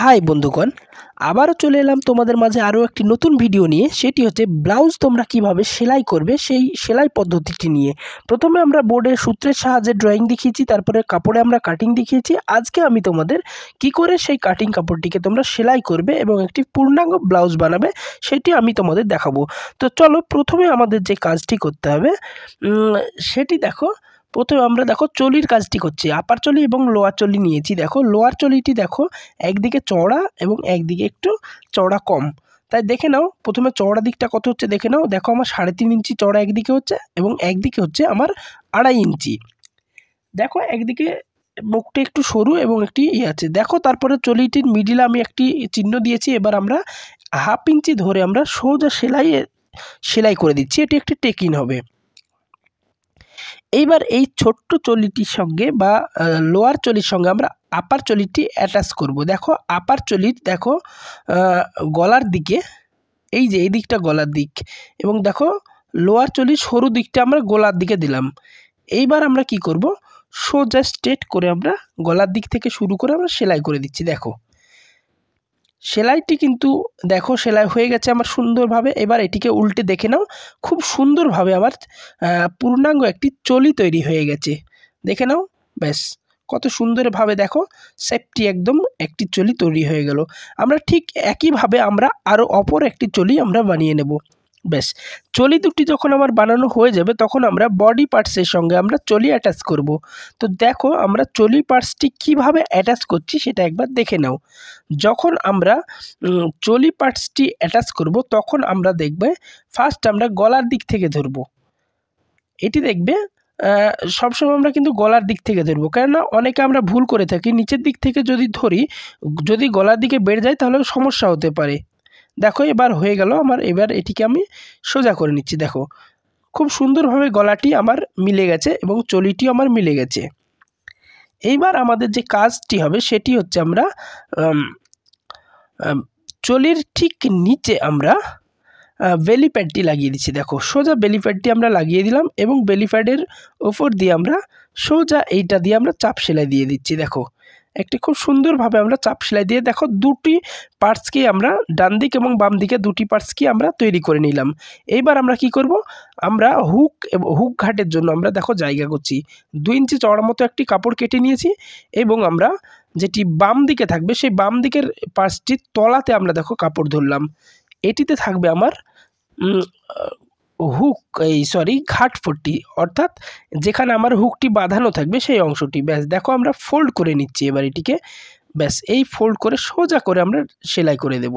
High বন্ধুগণ আবারও চলে এলাম তোমাদের মাঝে আরও একটি নতুন ভিডিও নিয়ে সেটি হচ্ছে ব্লাউজ তোমরা কিভাবে সেলাই করবে সেই সেলাই পদ্ধতিটি নিয়ে প্রথমে আমরা বোর্ডের সূত্রের সাহায্যে ড্রয়িং দেখিয়েছি তারপরে কাপড়ে আমরা কাটিং দেখিয়েছি আজকে আমি তোমাদের কি করে সেই কাটিং কাপড়টিকে তোমরা সেলাই করবে এবং একটি পূর্ণাঙ্গ ব্লাউজ বানাবে সেটি আমি তোমাদের দেখাবো তো চলো প্রথমে আমাদের যে কাজটি করতে হবে সেটি দেখো প্রথমে আমরা দেখো চলির কাজটি করছি আপার চলি এবং লোয়ার চলি নিয়েছি দেখো লোয়ার চলিটি দেখো একদিকে চওড়া এবং একদিকে একটু চওড়া কম তাই দেখে নাও প্রথমে চওড়া দিকটা কত হচ্ছে দেখে নাও দেখো আমার সাড়ে তিন ইঞ্চি চড়া একদিকে হচ্ছে এবং একদিকে হচ্ছে আমার আড়াই ইঞ্চি দেখো একদিকে মুখটি একটু সরু এবং একটি ইয়ে আছে দেখো তারপরে চলিটির মিডিলে আমি একটি চিহ্ন দিয়েছি এবার আমরা হাফ ইঞ্চি ধরে আমরা সোজা সেলাইয়ে সেলাই করে দিচ্ছি এটি একটি টেকিন হবে এইবার এই ছোট্ট চলিটির সঙ্গে বা লোয়ার চলির সঙ্গে আমরা আপার চলিটি অ্যাটাচ করব দেখো আপার চলির দেখো গলার দিকে এই যে এই দিকটা গলার দিক এবং দেখো লোয়ার চলির সরু দিকটা আমরা গলার দিকে দিলাম এইবার আমরা কি করব সোজা স্ট্রেট করে আমরা গলার দিক থেকে শুরু করে আমরা সেলাই করে দিচ্ছি দেখো সেলাইটি কিন্তু দেখো সেলাই হয়ে গেছে আমার সুন্দরভাবে এবার এটিকে উল্টে দেখে নাও খুব সুন্দরভাবে আমার পূর্ণাঙ্গ একটি চলি তৈরি হয়ে গেছে দেখে নাও ব্যাস কত সুন্দরভাবে দেখো সেফটি একদম একটি চলি তৈরি হয়ে গেল আমরা ঠিক একইভাবে আমরা আরও অপর একটি চলি আমরা বানিয়ে নেব ব্যাস চলি দুটি যখন আমার বানানো হয়ে যাবে তখন আমরা বডি পার্টসের সঙ্গে আমরা চলি অ্যাটাচ করব। তো দেখো আমরা চলি পার্টসটি কিভাবে অ্যাটাচ করছি সেটা একবার দেখে নাও যখন আমরা চলি পার্টসটি অ্যাটাচ করব তখন আমরা দেখবে ফার্স্ট আমরা গলার দিক থেকে ধরব এটি দেখবে সবসময় আমরা কিন্তু গলার দিক থেকে ধরবো কেননা অনেকে আমরা ভুল করে থাকি নিচের দিক থেকে যদি ধরি যদি গলার দিকে বেড়ে যায় তাহলে সমস্যা হতে পারে দেখো এবার হয়ে গেল আমার এবার এটিকে আমি সোজা করে নিচ্ছি দেখো খুব সুন্দরভাবে গলাটি আমার মিলে গেছে এবং চলিটিও আমার মিলে গেছে এইবার আমাদের যে কাজটি হবে সেটি হচ্ছে আমরা চলির ঠিক নিচে আমরা বেলি প্যাডটি লাগিয়ে দিচ্ছি দেখো সোজা বেলি প্যাডটি আমরা লাগিয়ে দিলাম এবং বেলি প্যাডের ওপর দিয়ে আমরা সোজা এইটা দিয়ে আমরা চাপ সেলাই দিয়ে দিচ্ছি দেখো একটি খুব সুন্দরভাবে আমরা চাপ সেলাই দিয়ে দেখো দুটি পার্টসকে আমরা ডান দিক এবং বাম দিকে দুটি পার্টসকে আমরা তৈরি করে নিলাম এইবার আমরা কি করব আমরা হুক এবং হুক ঘাটের জন্য আমরা দেখো জায়গা করছি দুই ইঞ্চি চড়ার মতো একটি কাপড় কেটে নিয়েছি এবং আমরা যেটি বাম দিকে থাকবে সেই বাম দিকের পার্টসটির তলাতে আমরা দেখো কাপড় ধরলাম এটিতে থাকবে আমার হুক এই সরি ঘাটপট্টি অর্থাৎ যেখানে আমার হুকটি বাঁধানো থাকবে সেই অংশটি ব্যাস দেখো আমরা ফোল্ড করে নিচ্ছি এবার এটিকে ব্যাস এই ফোল্ড করে সোজা করে আমরা সেলাই করে দেব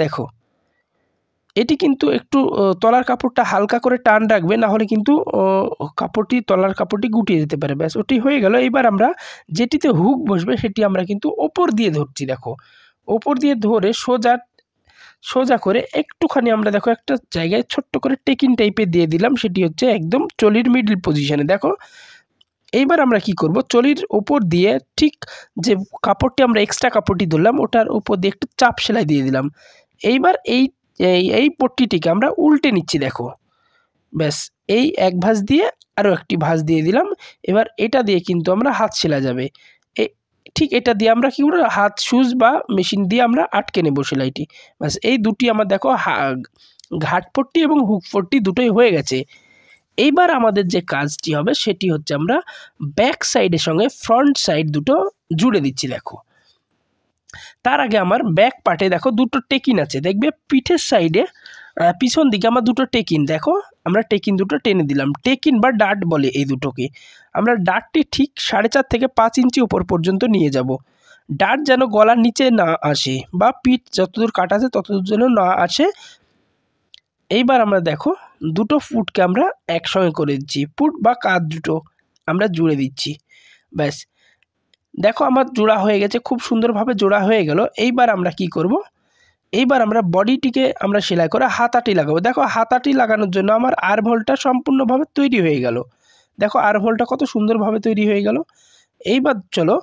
দেখো এটি কিন্তু একটু তলার কাপড়টা হালকা করে টান রাখবে না হলে কিন্তু কাপড়টি তলার কাপড়টি গুটিয়ে যেতে পারে ব্যাস ওটি হয়ে গেল এবার আমরা যেটিতে হুক বসবে সেটি আমরা কিন্তু ওপর দিয়ে ধরছি দেখো ওপর দিয়ে ধরে সোজা সোজা করে একটুখানি আমরা দেখো একটা জায়গায় ছোট্ট করে টেকিন টাইপে দিয়ে দিলাম সেটি হচ্ছে একদম চলির মিডল পজিশানে দেখো এইবার আমরা কি করব চলির ওপর দিয়ে ঠিক যে কাপড়টি আমরা এক্সট্রা কাপড়টি ধরলাম ওটার উপর দিয়ে একটু চাপ সেলাই দিয়ে দিলাম এইবার এই এই পট্টিটিকে আমরা উল্টে নিচ্ছি দেখো ব্যাস এই এক ভাঁজ দিয়ে আরও একটি ভাঁজ দিয়ে দিলাম এবার এটা দিয়ে কিন্তু আমরা হাত সেলা যাবে ঠিক এটা দিয়ে আমরা কী করবো হাত সুজ বা মেশিন দিয়ে আমরা আটকে নেবো সেলাইটি ব্যাস এই দুটি আমার দেখো ঘাট পট্টি এবং হুক পট্টি দুটোই হয়ে গেছে এইবার আমাদের যে কাজটি হবে সেটি হচ্ছে আমরা ব্যাক সাইডের সঙ্গে ফ্রন্ট সাইড দুটো জুড়ে দিচ্ছি দেখো তার আগে আমার ব্যাক পার্টে দেখো দুটো টেকিন আছে দেখবে পিঠের সাইডে পিছন দিকে আমার দুটো টেকিন দেখো আমরা টেকিন দুটো টেনে দিলাম টেকিন বা ডাট বলে এই দুটোকে আমরা ডাটটি ঠিক সাড়ে চার থেকে পাঁচ ইঞ্চি উপর পর্যন্ত নিয়ে যাব ডাট যেন গলার নিচে না আসে বা পিঠ যতদূর কাটাছে ততদূর যেন না আসে এইবার আমরা দেখো দুটো ফুটকে আমরা একসঙ্গে করে দিচ্ছি ফুট বা কাঁধ দুটো আমরা জুড়ে দিচ্ছি ব্যাস দেখো আমার জোড়া হয়ে গেছে খুব সুন্দরভাবে জোড়া হয়ে গেল এইবার আমরা কি করব এইবার আমরা বডিটিকে আমরা সেলাই করে হাতাটি লাগাবো দেখো হাতাটি লাগানোর জন্য আমার আর ভোলটা সম্পূর্ণভাবে তৈরি হয়ে গেল দেখো আর ভোলটা কত সুন্দরভাবে তৈরি হয়ে গেল এইবার চলো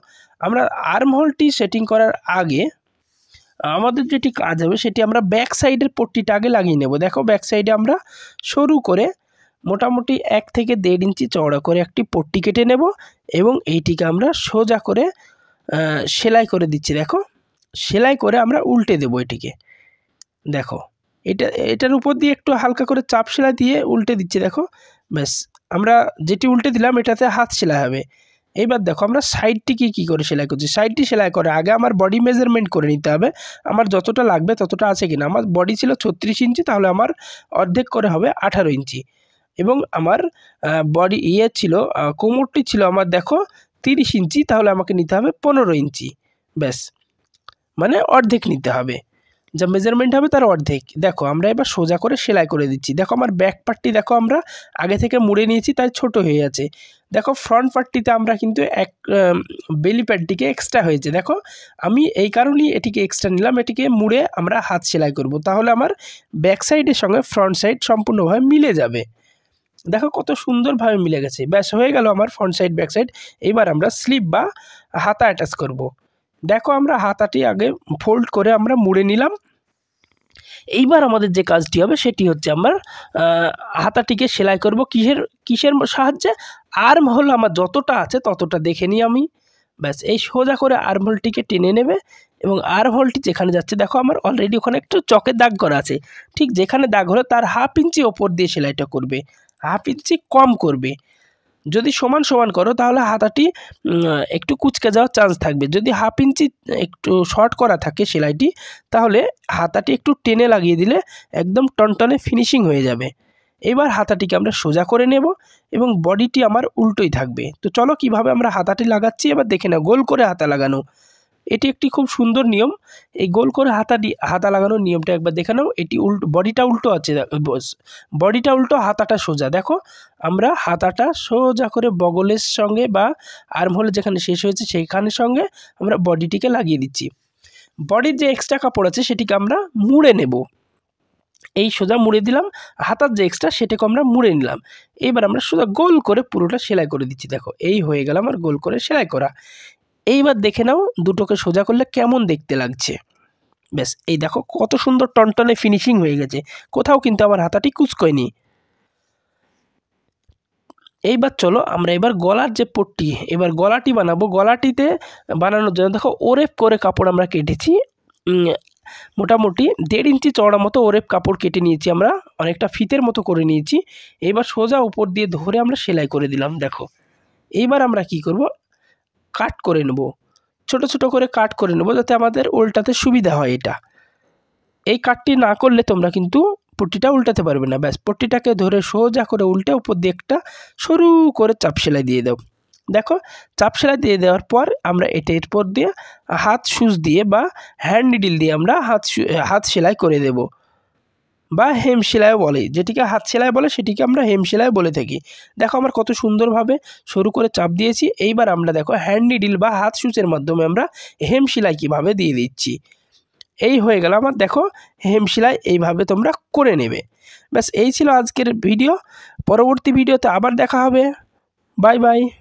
আমরা আর্ম সেটিং করার আগে আমাদের যেটি কাজ হবে সেটি আমরা ব্যাক সাইডের পট্টিটা আগে লাগিয়ে নেব দেখো ব্যাক সাইডে আমরা সরু করে মোটামুটি এক থেকে দেড় ইঞ্চি চওড়া করে একটি পট্টি কেটে নেব এবং এইটিকে আমরা সোজা করে সেলাই করে দিচ্ছি দেখো সেলাই করে আমরা উল্টে দেব এটিকে দেখো এটা এটার উপর দিয়ে একটু হালকা করে চাপ সেলাই দিয়ে উল্টে দিচ্ছি দেখো ব্যাস আমরা যেটি উল্টে দিলাম এটাতে হাত সেলাই হবে এইবার দেখো আমরা সাইডটিকে কী করে সেলাই করছি সাইডটি সেলাই করে আগে আমার বডি মেজারমেন্ট করে নিতে হবে আমার যতটা লাগবে ততটা আছে কিনা আমার বডি ছিল ছত্রিশ ইঞ্চি তাহলে আমার অর্ধেক করে হবে আঠারো ইঞ্চি এবং আমার বডি ইয়ে ছিল কোমরটি ছিল আমার দেখো তিরিশ ইঞ্চি তাহলে আমাকে নিতে হবে পনেরো ইঞ্চি ব্যাস মানে অর্ধেক নিতে হবে যা মেজারমেন্ট হবে তার অর্ধেক দেখো আমরা এবার সোজা করে সেলাই করে দিচ্ছি দেখো আমার ব্যাক পার্টটি দেখো আমরা আগে থেকে মুড়ে নিয়েছি তাই ছোট হয়ে আছে দেখো ফ্রন্ট পার্টটিতে আমরা কিন্তু এক বেলি প্যাডটিকে এক্সট্রা হয়েছে দেখো আমি এই কারণেই এটিকে এক্সট্রা নিলাম এটিকে মুড়ে আমরা হাত সেলাই করব তাহলে আমার ব্যাক সাইডের সঙ্গে ফ্রন্ট সাইড সম্পূর্ণভাবে মিলে যাবে দেখো কত সুন্দরভাবে মিলে গেছে ব্যাস হয়ে গেল আমার ফ্রন্ট সাইড ব্যাক সাইড এবার আমরা স্লিপ বা হাতা অ্যাটাচ করবো দেখো আমরা হাতাটি আগে ফোল্ড করে আমরা মুড়ে নিলাম এইবার আমাদের যে কাজটি হবে সেটি হচ্ছে আমার হাতাটিকে সেলাই করব কিসের কিসের সাহায্যে আর্ম হোল আমার যতটা আছে ততটা দেখে নিই আমি ব্যাস এই সোজা করে আর্ম হোলটিকে টেনে নেবে এবং আর হোলটি যেখানে যাচ্ছে দেখো আমার অলরেডি ওখানে একটু চকের দাগ করা আছে ঠিক যেখানে দাগ হলো তার হাফ ইঞ্চি ওপর দিয়ে সেলাইটা করবে হাফ ইঞ্চি কম করবে যদি সমান সমান করো তাহলে হাতাটি একটু কুচকে যাওয়ার চান্স থাকবে যদি হাফ ইঞ্চি একটু শর্ট করা থাকে সেলাইটি তাহলে হাতাটি একটু টেনে লাগিয়ে দিলে একদম টনটনে ফিনিশিং হয়ে যাবে এবার হাতাটিকে আমরা সোজা করে নেব এবং বডিটি আমার উল্টোই থাকবে তো চলো কিভাবে আমরা হাতাটি লাগাচ্ছি এবার দেখে না গোল করে হাতা লাগানো এটি একটি খুব সুন্দর নিয়ম এই গোল করে হাতা হাতা লাগানোর নিয়মটা একবার দেখে নাও এটি উল্টো বডিটা উল্টো আছে বডিটা উল্টো হাতাটা সোজা দেখো আমরা হাতাটা সোজা করে বগলের সঙ্গে বা হলে যেখানে শেষ হয়েছে সেইখানের সঙ্গে আমরা বডিটিকে লাগিয়ে দিচ্ছি বডির যে এক্সট্রা কাপড় আছে সেটিকে আমরা মুড়ে নেব এই সোজা মুড়ে দিলাম হাতার যে এক্সট্রা সেটাকে আমরা মুড়ে নিলাম এবার আমরা সোজা গোল করে পুরোটা সেলাই করে দিচ্ছি দেখো এই হয়ে গেল আমার গোল করে সেলাই করা এইবার দেখে নাও দুটোকে সোজা করলে কেমন দেখতে লাগছে ব্যাস এই দেখো কত সুন্দর টনটনে ফিনিশিং হয়ে গেছে কোথাও কিন্তু আমার হাতাটি কুচকয়নি এইবার চলো আমরা এবার গলার যে পট্টি এবার গলাটি বানাবো গলাটিতে বানানোর জন্য দেখো ওরেপ করে কাপড় আমরা কেটেছি মোটামুটি দেড় ইঞ্চি চওড়া মতো ওরেপ কাপড় কেটে নিয়েছি আমরা অনেকটা ফিতের মতো করে নিয়েছি এবার সোজা উপর দিয়ে ধরে আমরা সেলাই করে দিলাম দেখো এইবার আমরা কি করব কাট করে নেব ছোট ছোট করে কাট করে নেব যাতে আমাদের উল্টাতে সুবিধা হয় এটা এই কাটটি না করলে তোমরা কিন্তু পট্টিটা উল্টাতে পারবে না ব্যাস পট্টিটাকে ধরে সোজা করে উল্টে উপর দিয়ে একটা সরু করে চাপ সেলাই দিয়ে দাও দেখো চাপ সেলাই দিয়ে দেওয়ার পর আমরা এটা এরপর দিয়ে হাত সুজ দিয়ে বা হ্যান্ড নিডিল দিয়ে আমরা হাত হাত সেলাই করে দেবো বা হেম সেলাইও বলে যেটিকে হাত সেলাই বলে সেটিকে আমরা হেম সেলাই বলে থাকি দেখো আমরা কত সুন্দরভাবে সরু করে চাপ দিয়েছি এইবার আমরা দেখো হ্যান্ডি ডিল বা হাত সুচের মাধ্যমে আমরা হেম সেলাই কীভাবে দিয়ে দিচ্ছি এই হয়ে গেল আমার দেখো হেম সেলাই এইভাবে তোমরা করে নেবে ব্যাস এই ছিল আজকের ভিডিও পরবর্তী ভিডিওতে আবার দেখা হবে বাই বাই